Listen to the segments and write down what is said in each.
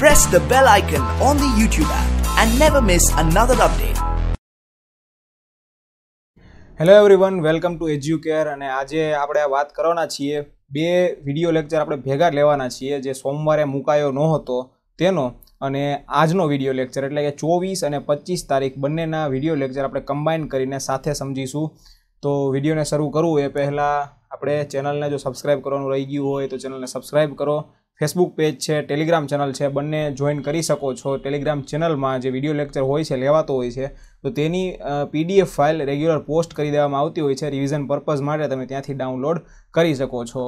press the bell icon on the YouTube app and never miss another update. Hello everyone welcome to Educare અને આજે આપણે વાત કરવાના છીએ બે વિડીયો લેક્ચર આપણે ભેગા લેવાના છીએ જે સોમવારે મુકાયો નહોતો તેનો અને આજનો વિડીયો લેક્ચર એટલે કે ચોવીસ અને પચીસ તારીખ બંનેના વિડીયો લેક્ચર આપણે કમ્બાઈન કરીને સાથે સમજીશું તો વિડીયોને શરૂ કરવું એ પહેલાં આપણે ચેનલને જો સબસ્ક્રાઈબ કરવાનું રહી ગયું હોય તો ચેનલને સબસ્ક્રાઈબ કરો ફેસબુક પેજ છે ટેલિગ્રામ ચેનલ છે બંને જોઈન કરી શકો છો ટેલિગ્રામ ચેનલમાં જે વિડીયો લેક્ચર હોય છે લેવાતો હોય છે તો તેની પીડીએફ ફાઇલ રેગ્યુલર પોસ્ટ કરી દેવામાં આવતી હોય છે રિવિઝન પર્પઝ માટે તમે ત્યાંથી ડાઉનલોડ કરી શકો છો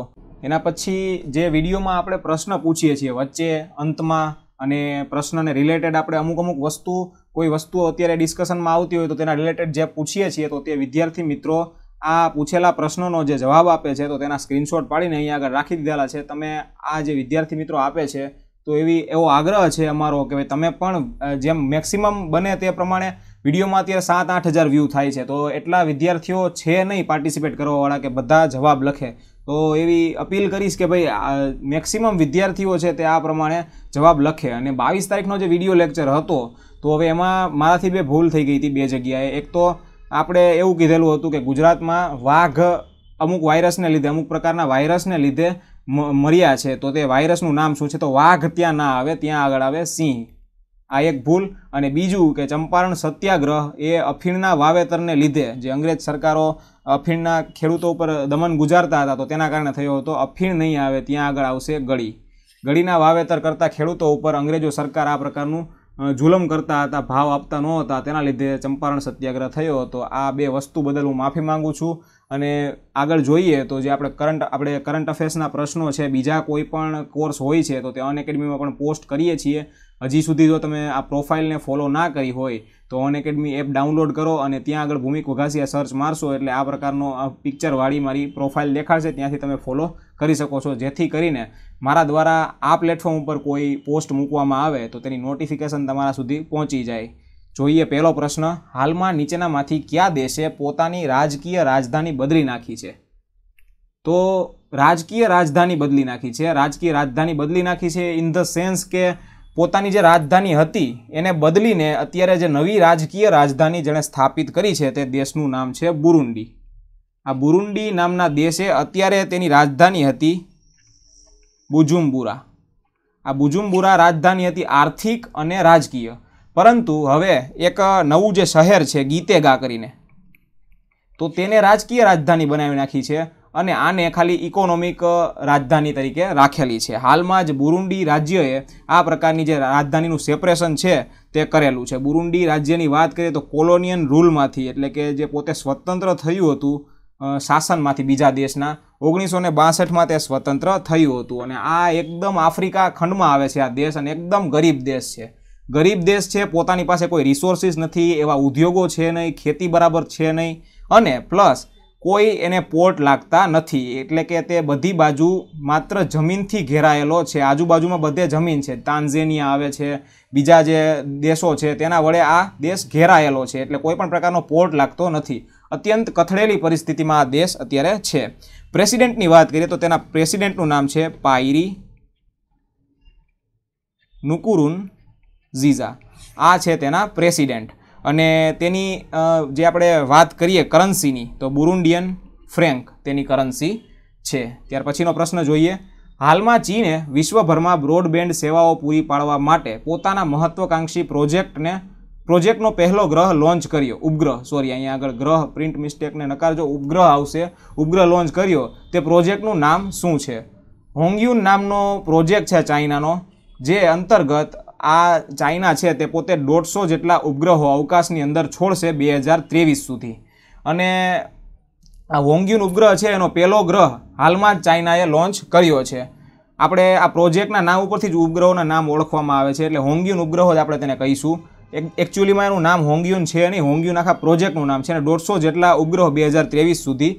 એના પછી જે વિડીયોમાં આપણે પ્રશ્ન પૂછીએ છીએ વચ્ચે અંતમાં અને પ્રશ્નને રિલેટેડ આપણે અમુક અમુક વસ્તુ કોઈ વસ્તુ અત્યારે ડિસ્કશનમાં આવતી હોય તો તેના રિલેટેડ જે પૂછીએ છીએ તો તે વિદ્યાર્થી મિત્રો આ પૂછેલા પ્રશ્નોનો જે જવાબ આપે છે તો તેના સ્ક્રીનશોટ પાડીને અહીંયા આગળ રાખી દીધેલા છે તમે આ જે વિદ્યાર્થી મિત્રો આપે છે તો એવી એવો આગ્રહ છે અમારો કે ભાઈ તમે પણ જેમ મેક્સિમમ બને તે પ્રમાણે વિડીયોમાં અત્યારે સાત આઠ હજાર વ્યૂ થાય છે તો એટલા વિદ્યાર્થીઓ છે નહીં પાર્ટિસિપેટ કરવાવાળા કે બધા જવાબ લખે તો એવી અપીલ કરીશ કે ભાઈ મેક્સિમમ વિદ્યાર્થીઓ છે તે આ પ્રમાણે જવાબ લખે અને બાવીસ તારીખનો જે વિડીયો લેક્ચર હતો તો હવે એમાં મારાથી બે ભૂલ થઈ ગઈ હતી બે જગ્યાએ એક તો આપણે એવું કીધેલું હતું કે ગુજરાતમાં વાઘ અમુક વાયરસને લીધે અમુક પ્રકારના વાયરસને લીધે મર્યા છે તો તે વાયરસનું નામ શું છે તો વાઘ ત્યાં ના આવે ત્યાં આગળ આવે સિંહ આ એક ભૂલ અને બીજું કે ચંપારણ સત્યાગ્રહ એ અફીણના વાવેતરને લીધે જે અંગ્રેજ સરકારો અફીણના ખેડૂતો ઉપર દમન ગુજારતા હતા તો તેના કારણે થયો હતો અફીણ નહીં આવે ત્યાં આગળ આવશે ગળી ગળીના વાવેતર કરતા ખેડૂતો ઉપર અંગ્રેજો સરકાર આ પ્રકારનું જુલમ કરતા હતા ભાવ આપતા નહોતા તેના લીધે ચંપારણ સત્યાગ્રહ થયો હતો આ બે વસ્તુ બદલ હું માફી માગું છું અને આગળ જોઈએ તો જે આપણે કરંટ આપણે કરંટ અફેર્સના પ્રશ્નો છે બીજા કોઈ પણ કોર્સ હોય છે તો તે અન પણ પોસ્ટ કરીએ છીએ હજી સુધી જો તમે આ પ્રોફાઇલને ફોલો ના કરી હોય તો અન એપ ડાઉનલોડ કરો અને ત્યાં આગળ ભૂમિક વઘાસિયા સર્ચ મારશો એટલે આ પ્રકારનો પિક્ચરવાળી મારી પ્રોફાઇલ દેખાડશે ત્યાંથી તમે ફોલો કરી શકો છો જેથી કરીને મારા દ્વારા આ પ્લેટફોર્મ ઉપર કોઈ પોસ્ટ મૂકવામાં આવે તો તેની નોટિફિકેશન તમારા સુધી પહોંચી જાય જોઈએ પહેલો પ્રશ્ન હાલમાં નીચેનામાંથી કયા દેશે પોતાની રાજકીય રાજધાની બદલી નાખી છે તો રાજકીય રાજધાની બદલી નાખી છે રાજકીય રાજધાની બદલી નાખી છે ઇન ધ સેન્સ કે પોતાની જે રાજધાની હતી એને બદલીને અત્યારે જે નવી રાજકીય રાજધાની જેણે સ્થાપિત કરી છે તે દેશનું નામ છે બુરુંડી આ બુરુંડી નામના દેશે અત્યારે તેની રાજધાની હતી બુજુમ્બુરા આ બુજુમ્બુરા રાજધાની હતી આર્થિક અને રાજકીય પરંતુ હવે એક નવું જે શહેર છે ગીતેગા કરીને તો તેને રાજકીય રાજધાની બનાવી નાખી છે અને આને ખાલી ઇકોનોમિક રાજધાની તરીકે રાખેલી છે હાલમાં જ બુરુંડી રાજ્યએ આ પ્રકારની જે રાજધાનીનું સેપરેશન છે તે કરેલું છે બુરુંડી રાજ્યની વાત કરીએ તો કોલોનિયન રૂલમાંથી એટલે કે જે પોતે સ્વતંત્ર થયું હતું શાસનમાંથી બીજા દેશના ઓગણીસો ને બાસઠમાં તે સ્વતંત્ર થયું હતું અને આ એકદમ આફ્રિકા ખંડમાં આવે છે આ દેશ અને એકદમ ગરીબ દેશ છે ગરીબ દેશ છે પોતાની પાસે કોઈ રિસોર્સિસ નથી એવા ઉદ્યોગો છે નહીં ખેતી બરાબર છે નહીં અને પ્લસ કોઈ એને પોર્ટ લાગતા નથી એટલે કે તે બધી બાજુ માત્ર જમીનથી ઘેરાયેલો છે આજુબાજુમાં બધે જમીન છે તાન્ઝેનિયા આવે છે બીજા જે દેશો છે તેના વડે આ દેશ ઘેરાયેલો છે એટલે કોઈ પણ પ્રકારનો પોર્ટ લાગતો નથી અત્યંત કથળેલી પરિસ્થિતિમાં આ દેશ અત્યારે છે પ્રેસિડેન્ટની વાત કરીએ તો તેના પ્રેસિડેન્ટનું નામ છે પાયરી નુકુરુન ઝીઝા આ છે તેના પ્રેસિડેન્ટ અને તેની જે આપણે વાત કરીએ કરન્સીની તો બુરુન્ડિયન ફ્રેન્ક તેની કરન્સી છે ત્યાર પછીનો પ્રશ્ન જોઈએ હાલમાં ચીને વિશ્વભરમાં બ્રોડબેન્ડ સેવાઓ પૂરી પાડવા માટે પોતાના મહત્વાકાંક્ષી પ્રોજેક્ટને પ્રોજેક્ટનો પહેલો ગ્રહ લોન્ચ કર્યો ઉપગ્રહ સોરી અહીંયા આગળ ગ્રહ પ્રિન્ટ મિસ્ટેકને નકારજો ઉપગ્રહ આવશે ઉપગ્રહ લોન્ચ કર્યો તે પ્રોજેક્ટનું નામ શું છે હોંગયુન નામનો પ્રોજેક્ટ છે ચાઇનાનો જે અંતર્ગત આ ચાઇના છે તે પોતે દોઢસો જેટલા ઉપગ્રહો અવકાશની અંદર છોડશે બે હજાર ત્રેવીસ સુધી અને આ હોંગયુન ઉપગ્રહ છે એનો પહેલો ગ્રહ હાલમાં જ ચાઇનાએ લોન્ચ કર્યો છે આપણે આ પ્રોજેક્ટના નામ ઉપરથી જ ઉપગ્રહોના નામ ઓળખવામાં આવે છે એટલે હોંગ્યુન ઉપગ્રહો જ આપણે તેને કહીશું એકચ્યુઅલીમાં એનું નામ હોંગ્યુન છે નહીં હોંગ્યુન આખા પ્રોજેક્ટનું નામ છે અને દોઢસો જેટલા ઉપગ્રહ બે હજાર ત્રેવીસ સુધી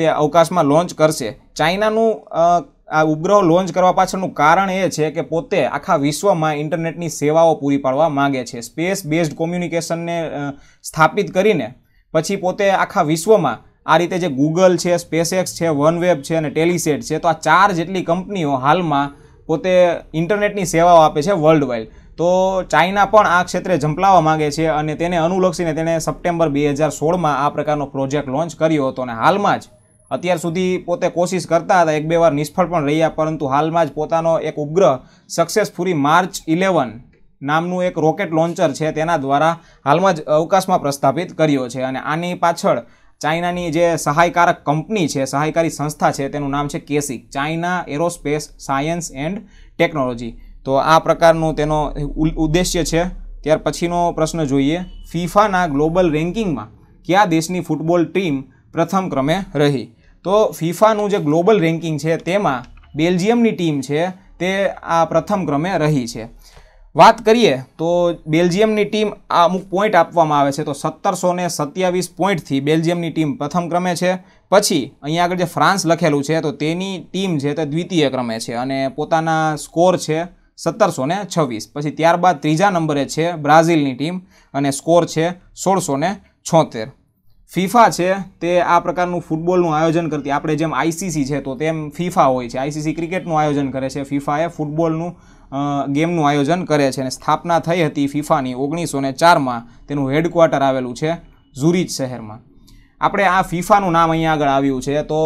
તે અવકાશમાં લોન્ચ કરશે ચાઇનાનું આ ઉપગ્રહો લોન્ચ કરવા પાછળનું કારણ એ છે કે પોતે આખા વિશ્વમાં ઇન્ટરનેટની સેવાઓ પૂરી પાડવા માગે છે સ્પેસ બેઝડ કોમ્યુનિકેશનને સ્થાપિત કરીને પછી પોતે આખા વિશ્વમાં આ રીતે જે ગૂગલ છે સ્પેસએક્સ છે વનવેબ છે અને ટેલિસેટ છે તો આ ચાર જેટલી કંપનીઓ હાલમાં પોતે ઇન્ટરનેટની સેવાઓ આપે છે વર્લ્ડ વાઇડ તો ચાઇના પણ આ ક્ષેત્રે ઝંપલાવા માગે છે અને તેને અનુલક્ષીને તેણે સપ્ટેમ્બર બે હજાર સોળમાં આ પ્રકારનો પ્રોજેક્ટ લોન્ચ કર્યો હતો અને હાલમાં જ અત્યાર સુધી પોતે કોશિશ કરતા હતા એક બે વાર નિષ્ફળ પણ રહ્યા પરંતુ હાલમાં જ પોતાનો એક ઉપગ્રહ સક્સેસફુલી માર્ચ ઇલેવન નામનું એક રોકેટ લોન્ચર છે તેના દ્વારા હાલમાં જ અવકાશમાં પ્રસ્થાપિત કર્યો છે અને આની પાછળ ચાઇનાની જે સહાયકારક કંપની છે સહાયકારી સંસ્થા છે તેનું નામ છે કેસિક China Aerospace Science and Technology તો આ પ્રકારનો તેનો ઉદ્દેશ્ય છે ત્યાર પછીનો પ્રશ્ન જોઈએ ફિફાના ગ્લોબલ રેન્કિંગમાં કયા દેશની ફૂટબોલ ટીમ પ્રથમ ક્રમે રહી તો ફિફાનું જે ગ્લોબલ રેન્કિંગ છે તેમાં બેલ્જિયમની ટીમ છે તે આ પ્રથમ ક્રમે રહી છે વાત કરીએ તો બેલ્જિયમની ટીમ આ અમુક પોઈન્ટ આપવામાં આવે છે તો સત્તરસો ને સત્યાવીસ પોઈન્ટથી બેલ્જિયમની ટીમ પ્રથમ ક્રમે છે પછી અહીંયા આગળ જે ફ્રાન્સ લખેલું છે તો તેની ટીમ છે તે દ્વિતીય ક્રમે છે અને પોતાના સ્કોર છે સત્તરસો ને છવ્વીસ પછી ત્યારબાદ ત્રીજા નંબરે છે બ્રાઝિલની ટીમ અને સ્કોર છે સોળસો ને છોતેર ફીફા છે તે આ પ્રકારનું ફૂટબોલનું આયોજન કરતી આપણે જેમ આઈસીસી છે તો તેમ ફીફા હોય છે આઈસીસી ક્રિકેટનું આયોજન કરે છે ફિફાએ ફૂટબોલનું ગેમનું આયોજન કરે છે અને સ્થાપના થઈ હતી ફીફાની ઓગણીસો ને ચારમાં તેનું હેડક્વાર્ટર આવેલું છે ઝુરીચ શહેરમાં આપણે આ ફીફાનું નામ અહીંયા આગળ આવ્યું છે તો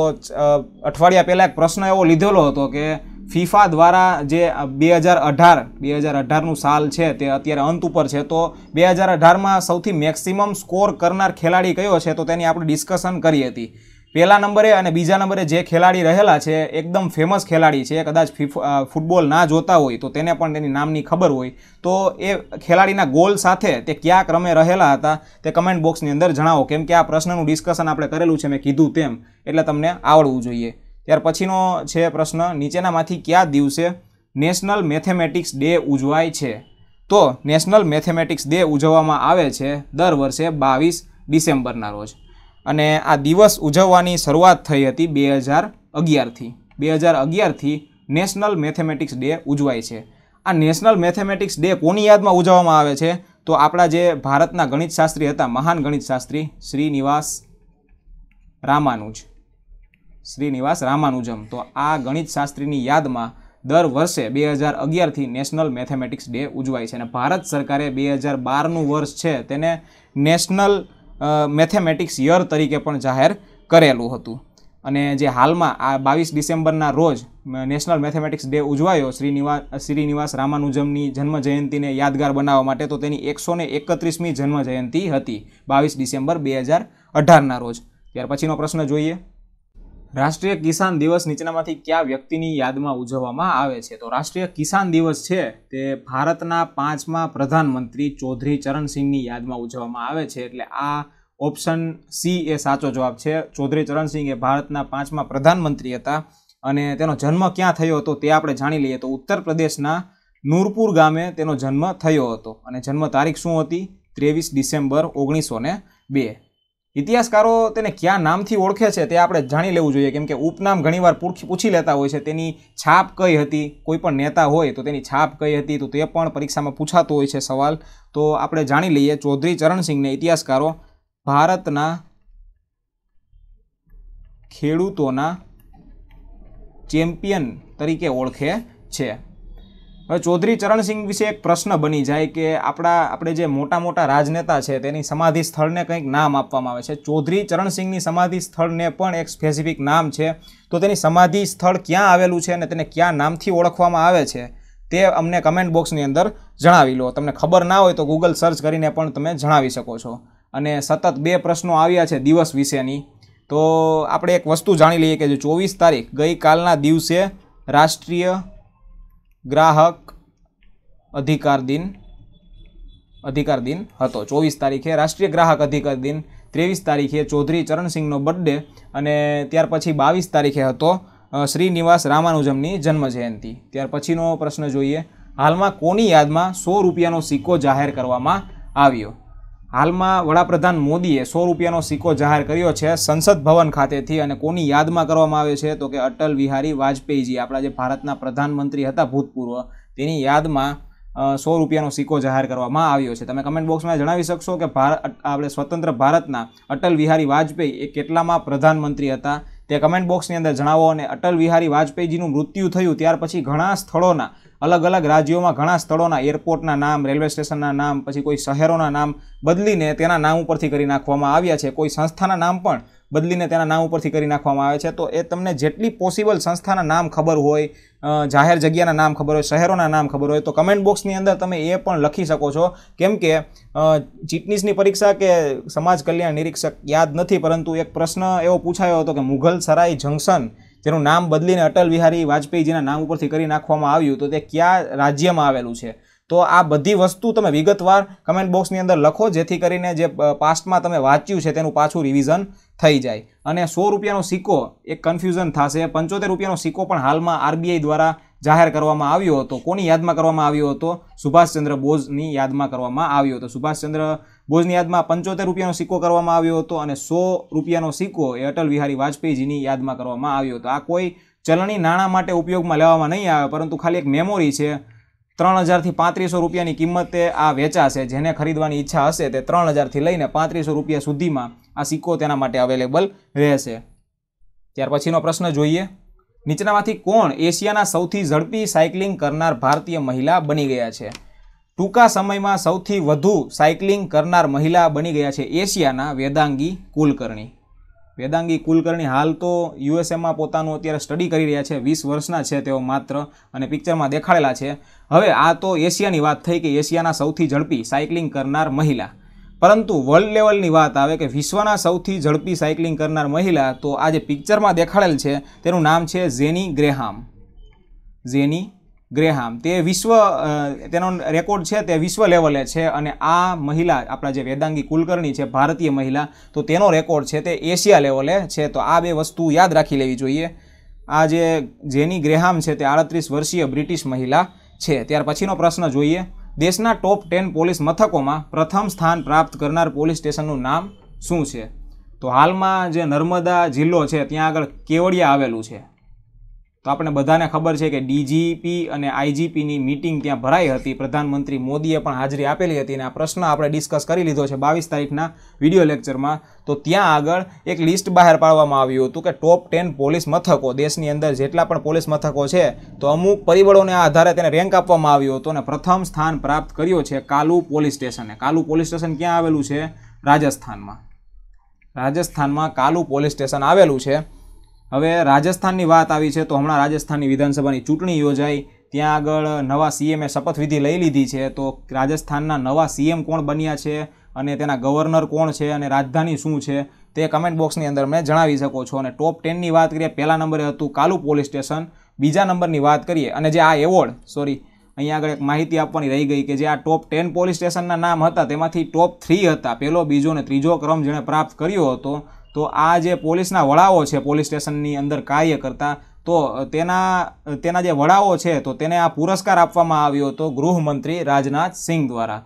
અઠવાડિયા પહેલાં એક પ્રશ્ન એવો લીધેલો હતો કે ફિફા દ્વારા જે બે હજાર અઢાર બે હજાર અઢારનું સાલ છે તે અત્યારે અંત ઉપર છે તો બે હજાર અઢારમાં સૌથી મેક્સિમમ સ્કોર કરનાર ખેલાડી કયો છે તો તેની આપણે ડિસ્કશન કરી હતી પહેલા નંબરે અને બીજા નંબરે જે ખેલાડી રહેલા છે એકદમ ફેમસ ખેલાડી છે કદાચ ફૂટબોલ ના જોતા હોય તો તેને પણ તેની નામની ખબર હોય તો એ ખેલાડીના ગોલ સાથે તે કયા ક્રમે રહેલા હતા તે કમેન્ટ બોક્સની અંદર જણાવો કેમ કે આ પ્રશ્નનું ડિસ્કશન આપણે કરેલું છે મેં કીધું તેમ એટલે તમને આવડવું જોઈએ ત્યાર પછીનો છે પ્રશ્ન નીચેનામાંથી કયા દિવસે નેશનલ મેથેમેટિક્સ ડે ઉજવાય છે તો નેશનલ મેથેમેટિક્સ ડે ઉજવવામાં આવે છે દર વર્ષે બાવીસ ડિસેમ્બરના રોજ અને આ દિવસ ઉજવવાની શરૂઆત થઈ હતી બે હજાર અગિયારથી બે હજાર અગિયારથી નેશનલ મેથેમેટિક્સ ડે ઉજવાય છે આ નેશનલ મેથેમેટિક્સ ડે કોની યાદમાં ઉજવવામાં આવે છે તો આપણા જે ભારતના ગણિતશાસ્ત્રી હતા મહાન ગણિતશાસ્ત્રી શ્રીનિવાસ રામાનુજ શ્રીનિવાસ રામાનુજમ તો આ ગણિત શાસ્ત્રીની યાદમાં દર વર્ષે બે હજાર અગિયારથી નેશનલ મેથેમેટિક્સ ડે ઉજવાય છે અને ભારત સરકારે બે હજાર બારનું વર્ષ છે તેને નેશનલ મેથેમેટિક્સ યર તરીકે પણ જાહેર કરેલું હતું અને જે હાલમાં આ બાવીસ ડિસેમ્બરના રોજ નેશનલ મેથેમેટિક્સ ડે ઉજવાયો શ્રીનિવાસ શ્રીનિવાસ રામાનુજમની જન્મ જયંતીને યાદગાર બનાવવા માટે તો તેની એકસો ને એકત્રીસમી જન્મ જયંતિ હતી બાવીસ ડિસેમ્બર બે હજાર અઢારના રોજ ત્યાર પછીનો પ્રશ્ન જોઈએ રાષ્ટ્રીય કિસાન દિવસ નીચેનામાંથી કયા વ્યક્તિની યાદમાં ઉજવવામાં આવે છે તો રાષ્ટ્રીય કિસાન દિવસ છે તે ભારતના પાંચમા પ્રધાનમંત્રી ચૌધરી ચરણસિંહની યાદમાં ઉજવવામાં આવે છે એટલે આ ઓપ્શન સી એ સાચો જવાબ છે ચૌધરી ચરણસિંહ એ ભારતના પાંચમા પ્રધાનમંત્રી હતા અને તેનો જન્મ ક્યાં થયો હતો તે આપણે જાણી લઈએ તો ઉત્તર પ્રદેશના નૂરપુર ગામે તેનો જન્મ થયો હતો અને જન્મ તારીખ શું હતી ત્રેવીસ ડિસેમ્બર ઓગણીસો બે ઇતિહાસકારો તેને કયા નામથી ઓળખે છે તે આપણે જાણી લેવું જોઈએ કેમ કે ઉપનામ ઘણીવાર પૂછી લેતા હોય છે તેની છાપ કઈ હતી કોઈ પણ નેતા હોય તો તેની છાપ કઈ હતી તો તે પણ પરીક્ષામાં પૂછાતો હોય છે સવાલ તો આપણે જાણી લઈએ ચૌધરી ચરણસિંહને ઇતિહાસકારો ભારતના ખેડૂતોના ચેમ્પિયન તરીકે ઓળખે છે હવે ચૌધરી ચરણસિંહ વિશે એક પ્રશ્ન બની જાય કે આપણા આપણે જે મોટા મોટા રાજનેતા છે તેની સમાધિ સ્થળને કંઈક નામ આપવામાં આવે છે ચૌધરી ચરણસિંહની સમાધિ સ્થળને પણ એક સ્પેસિફિક નામ છે તો તેની સમાધિ સ્થળ ક્યાં આવેલું છે અને તેને ક્યાં નામથી ઓળખવામાં આવે છે તે અમને કમેન્ટ બોક્સની અંદર જણાવી લો તમને ખબર ના હોય તો ગૂગલ સર્ચ કરીને પણ તમે જણાવી શકો છો અને સતત બે પ્રશ્નો આવ્યા છે દિવસ વિશેની તો આપણે એક વસ્તુ જાણી લઈએ કે જે ચોવીસ તારીખ ગઈકાલના દિવસે રાષ્ટ્રીય ગ્રાહક અધિકાર દિન અધિકાર દિન હતો ચોવીસ તારીખે રાષ્ટ્રીય ગ્રાહક અધિકાર દિન ત્રેવીસ તારીખે ચૌધરી ચરણસિંહનો બર્થડે અને ત્યાર પછી બાવીસ તારીખે હતો શ્રીનિવાસ રામાનુજમની જન્મ ત્યાર પછીનો પ્રશ્ન જોઈએ હાલમાં કોની યાદમાં સો રૂપિયાનો સિક્કો જાહેર કરવામાં આવ્યો હાલમાં વડાપ્રધાન મોદીએ સો રૂપિયાનો સિક્કો જાહેર કર્યો છે સંસદ ભવન ખાતેથી અને કોની યાદમાં કરવામાં આવે છે તો કે અટલ બિહારી વાજપેયીજી આપણા જે ભારતના પ્રધાનમંત્રી હતા ભૂતપૂર્વ તેની યાદમાં સો રૂપિયાનો સિક્કો જાહેર કરવામાં આવ્યો છે તમે કમેન્ટ બોક્સમાં જણાવી શકશો કે ભારત આપણે સ્વતંત્ર ભારતના અટલ બિહારી વાજપેયી એ કેટલામાં પ્રધાનમંત્રી હતા તે કમેન્ટ બોક્સની અંદર જણાવો અને અટલ બિહારી વાજપેયીજીનું મૃત્યુ થયું ત્યાર પછી ઘણા સ્થળોના અલગ અલગ રાજ્યોમાં ઘણા સ્થળોના એરપોર્ટના નામ રેલવે સ્ટેશનના નામ પછી કોઈ શહેરોના નામ બદલીને તેના નામ ઉપરથી કરી નાખવામાં આવ્યા છે કોઈ સંસ્થાના નામ પણ બદલીને તેના નામ ઉપરથી કરી નાખવામાં આવે છે તો એ તમને જેટલી પોસિબલ સંસ્થાના નામ ખબર હોય જાહેર જગ્યાના નામ ખબર હોય શહેરોના નામ ખબર હોય તો કમેન્ટ બોક્સની અંદર તમે એ પણ લખી શકો છો કેમ કે ચીટનીસની પરીક્ષા કે સમાજ કલ્યાણ નિરીક્ષક યાદ નથી પરંતુ એક પ્રશ્ન એવો પૂછાયો હતો કે મુઘલ સરાઈ જંકશન તેનું નામ બદલીને અટલ બિહારી વાજપેયીજીના નામ ઉપરથી કરી નાખવામાં આવ્યું તો તે ક્યાં રાજ્યમાં આવેલું છે તો આ બધી વસ્તુ તમે વિગતવાર કમેન્ટ બોક્સની અંદર લખો જેથી કરીને જે પાસ્ટમાં તમે વાંચ્યું છે તેનું પાછું રિવિઝન થઈ જાય અને સો રૂપિયાનો સિક્કો એક કન્ફ્યુઝન થશે પંચોતેર રૂપિયાનો સિક્કો પણ હાલમાં આરબીઆઈ દ્વારા જાહેર કરવામાં આવ્યો હતો કોની યાદમાં કરવામાં આવ્યો હતો સુભાષચંદ્ર બોઝની યાદમાં કરવામાં આવ્યો હતો સુભાષચંદ્ર ભુજની યાદમાં પંચોતેર રૂપિયાનો સિક્કો કરવામાં આવ્યો હતો અને સો રૂપિયાનો સિક્કો એ અટલ બિહારી વાજપેયીજીની યાદમાં કરવામાં આવ્યો હતો આ કોઈ ચલણી નાણાં માટે ઉપયોગમાં લેવામાં નહીં આવે પરંતુ ખાલી એક મેમોરી છે ત્રણ હજારથી પાંત્રીસો રૂપિયાની કિંમતે આ વેચાશે જેને ખરીદવાની ઈચ્છા હશે તે ત્રણ હજારથી લઈને પાંત્રીસો રૂપિયા સુધીમાં આ સિક્કો તેના માટે અવેલેબલ રહેશે ત્યાર પછીનો પ્રશ્ન જોઈએ નીચેનામાંથી કોણ એશિયાના સૌથી ઝડપી સાયકલિંગ કરનાર ભારતીય મહિલા બની ગયા છે ટૂંકા સમયમાં સૌથી વધુ સાયકલિંગ કરનાર મહિલા બની ગયા છે એશિયાના વેદાંગી કુલકર્ણી વેદાંગી કુલકર્ણી હાલ તો યુએસએમાં પોતાનું અત્યારે સ્ટડી કરી રહ્યા છે વીસ વર્ષના છે તેઓ માત્ર અને પિક્ચરમાં દેખાડેલા છે હવે આ તો એશિયાની વાત થઈ કે એશિયાના સૌથી ઝડપી સાયકલિંગ કરનાર મહિલા પરંતુ વર્લ્ડ લેવલની વાત આવે કે વિશ્વના સૌથી ઝડપી સાયકલિંગ કરનાર મહિલા તો આ જે પિક્ચરમાં દેખાડેલ છે તેનું નામ છે ઝેની ગ્રેહામ ઝેની ગ્રેહામ તે વિશ્વ તેનો રેકોર્ડ છે તે વિશ્વ લેવલે છે અને આ મહિલા આપણા જે વેદાંગી કુલકર્ણી છે ભારતીય મહિલા તો તેનો રેકોર્ડ છે તે એશિયા લેવલે છે તો આ બે વસ્તુ યાદ રાખી લેવી જોઈએ આ જે જેની ગ્રેહામ છે તે આડત્રીસ વર્ષીય બ્રિટિશ મહિલા છે ત્યાર પછીનો પ્રશ્ન જોઈએ દેશના ટોપ ટેન પોલીસ મથકોમાં પ્રથમ સ્થાન પ્રાપ્ત કરનાર પોલીસ સ્ટેશનનું નામ શું છે તો હાલમાં જે નર્મદા જિલ્લો છે ત્યાં આગળ કેવડિયા આવેલું છે તો આપણે બધાને ખબર છે કે ડીજીપી અને આઈજીપીની મિટિંગ ત્યાં ભરાઈ હતી પ્રધાનમંત્રી મોદીએ પણ હાજરી આપેલી હતી અને આ પ્રશ્ન આપણે ડિસ્કસ કરી લીધો છે બાવીસ તારીખના વિડીયો લેક્ચરમાં તો ત્યાં આગળ એક લિસ્ટ બહાર પાડવામાં આવ્યું હતું કે ટોપ ટેન પોલીસ મથકો દેશની અંદર જેટલા પણ પોલીસ મથકો છે તો અમુક પરિબળોને આધારે તેને રેન્ક આપવામાં આવ્યું હતું અને પ્રથમ સ્થાન પ્રાપ્ત કર્યો છે કાલુ પોલીસ સ્ટેશને કાલુ પોલીસ સ્ટેશન ક્યાં આવેલું છે રાજસ્થાનમાં રાજસ્થાનમાં કાલુ પોલીસ સ્ટેશન આવેલું છે હવે રાજસ્થાનની વાત આવી છે તો હમણાં રાજસ્થાનની વિધાનસભાની ચૂંટણી યોજાઈ ત્યાં આગળ નવા સીએમએ શપથવિધિ લઈ લીધી છે તો રાજસ્થાનના નવા સીએમ કોણ બન્યા છે અને તેના ગવર્નર કોણ છે અને રાજધાની શું છે તે કમેન્ટ બોક્સની અંદર મને જણાવી શકો છો અને ટોપ ટેનની વાત કરીએ પહેલા નંબરે હતું કાલુ પોલીસ સ્ટેશન બીજા નંબરની વાત કરીએ અને જે આ એવોર્ડ સોરી અહીંયા આગળ એક માહિતી આપવાની રહી ગઈ કે જે આ ટોપ ટેન પોલીસ સ્ટેશનના નામ હતા તેમાંથી ટોપ થ્રી હતા પહેલો બીજો અને ત્રીજો ક્રમ જેણે પ્રાપ્ત કર્યો હતો તો આ જે પોલીસના વડાઓ છે પોલીસ સ્ટેશનની અંદર કાર્ય કરતા તો તેના તેના જે વડાઓ છે તો તેને આ પુરસ્કાર આપવામાં આવ્યો હતો ગૃહમંત્રી રાજનાથ સિંહ દ્વારા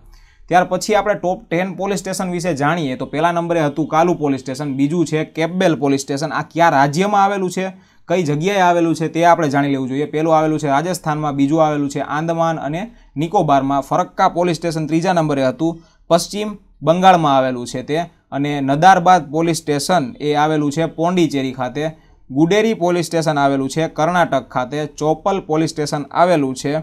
ત્યાર પછી આપણે ટોપ ટેન પોલીસ સ્ટેશન વિશે જાણીએ તો પહેલા નંબરે હતું કાલુ પોલીસ સ્ટેશન બીજું છે કેબબેલ પોલીસ સ્ટેશન આ કયા રાજ્યમાં આવેલું છે કઈ જગ્યાએ આવેલું છે તે આપણે જાણી લેવું જોઈએ પહેલું આવેલું છે રાજસ્થાનમાં બીજું આવેલું છે આંદમાન અને નિકોબારમાં ફરક્કા પોલીસ સ્ટેશન ત્રીજા નંબરે હતું પશ્ચિમ બંગાળમાં આવેલું છે તે અને નદારબાદ પોલીસ સ્ટેશન એ આવેલું છે પોંડિચેરી ખાતે ગુડેરી પોલીસ સ્ટેશન આવેલું છે કર્ણાટક ખાતે ચોપલ પોલીસ સ્ટેશન આવેલું છે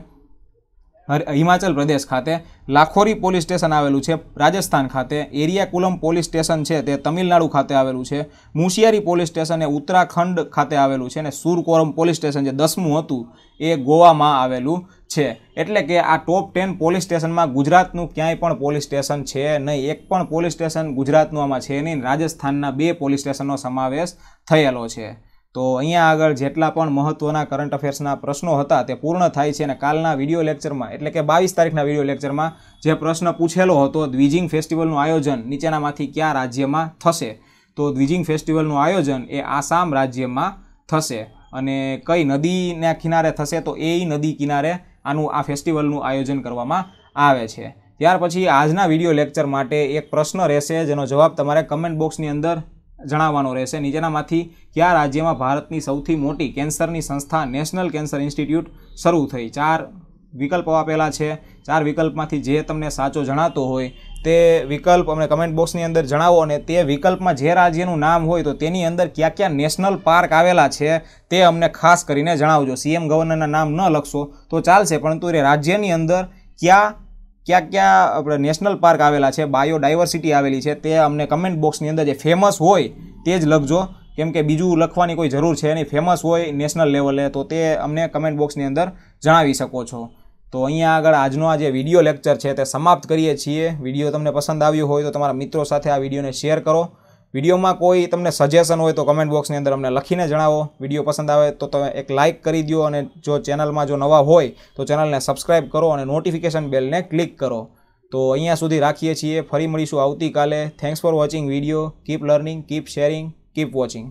હિમાચલ પ્રદેશ ખાતે લાખોરી પોલીસ સ્ટેશન આવેલું છે રાજસ્થાન ખાતે એરિયાકુલમ પોલીસ સ્ટેશન છે તે તમિલનાડુ ખાતે આવેલું છે મુશિયારી પોલીસ સ્ટેશન એ ઉત્તરાખંડ ખાતે આવેલું છે અને સુરકોરમ પોલીસ સ્ટેશન જે દસમું હતું એ ગોવામાં આવેલું છે એટલે કે આ ટોપ ટેન પોલીસ સ્ટેશનમાં ગુજરાતનું ક્યાંય પણ પોલીસ સ્ટેશન છે નહીં એક પણ પોલીસ સ્ટેશન ગુજરાતનું આમાં છે નહીં રાજસ્થાનના બે પોલીસ સ્ટેશનનો સમાવેશ થયેલો છે તો અહીંયા આગળ જેટલા પણ મહત્ત્વના કરંટ અફેર્સના પ્રશ્નો હતા તે પૂર્ણ થાય છે અને કાલના વિડીયો લેક્ચરમાં એટલે કે બાવીસ તારીખના વિડીયો લેક્ચરમાં જે પ્રશ્ન પૂછેલો હતો દ્વિજિંગ ફેસ્ટિવલનું આયોજન નીચેનામાંથી ક્યાં રાજ્યમાં થશે તો દ્વિજિંગ ફેસ્ટિવલનું આયોજન એ આસામ રાજ્યમાં થશે અને કઈ નદીના કિનારે થશે તો એ નદી કિનારે આનું આ ફેસ્ટિવલનું આયોજન કરવામાં આવે છે ત્યાર પછી આજના વિડીયો લેક્ચર માટે એક પ્રશ્ન રહેશે જેનો જવાબ તમારે કમેન્ટ બોક્સની અંદર જણાવવાનો રહેશે નીચેનામાંથી કયા રાજ્યમાં ભારતની સૌથી મોટી કેન્સરની સંસ્થા નેશનલ કેન્સર ઇન્સ્ટિટ્યૂટ શરૂ થઈ ચાર વિકલ્પો આપેલા છે ચાર વિકલ્પમાંથી જે તમને સાચો જણાતો હોય તે વિકલ્પ અમને કમેન્ટ બોક્સની અંદર જણાવો અને તે વિકલ્પમાં જે રાજ્યનું નામ હોય તો તેની અંદર ક્યાં ક્યાં નેશનલ પાર્ક આવેલા છે તે અમને ખાસ કરીને જણાવજો સીએમ ગવર્નરના નામ ન લખશો તો ચાલશે પરંતુ એ રાજ્યની અંદર ક્યાં ક્યાં ક્યાં આપણે નેશનલ પાર્ક આવેલા છે બાયોડાયવર્સિટી આવેલી છે તે અમને કમેન્ટ બોક્સની અંદર જે ફેમસ હોય તે જ લખજો કેમ કે બીજું લખવાની કોઈ જરૂર છે નહીં ફેમસ હોય નેશનલ લેવલે તો તે અમને કમેન્ટ બોક્સની અંદર જણાવી શકો છો તો અહીંયા આગળ આજનો આ જે વિડીયો લેક્ચર છે તે સમાપ્ત કરીએ છીએ વિડીયો તમને પસંદ આવ્યો હોય તો તમારા મિત્રો સાથે આ વિડીયોને શેર કરો વિડીયોમાં કોઈ તમને સજેશન હોય તો કમેન્ટ બોક્સની અંદર અમને લખીને જણાવો વિડીયો પસંદ આવે તો તમે એક લાઇક કરી દો અને જો ચેનલમાં જો નવા હોય તો ચેનલને સબસ્ક્રાઈબ કરો અને નોટિફિકેશન બેલને ક્લિક કરો તો અહીંયા સુધી રાખીએ છીએ ફરી મળીશું આવતીકાલે thanks for watching video keep learning keep sharing keep watching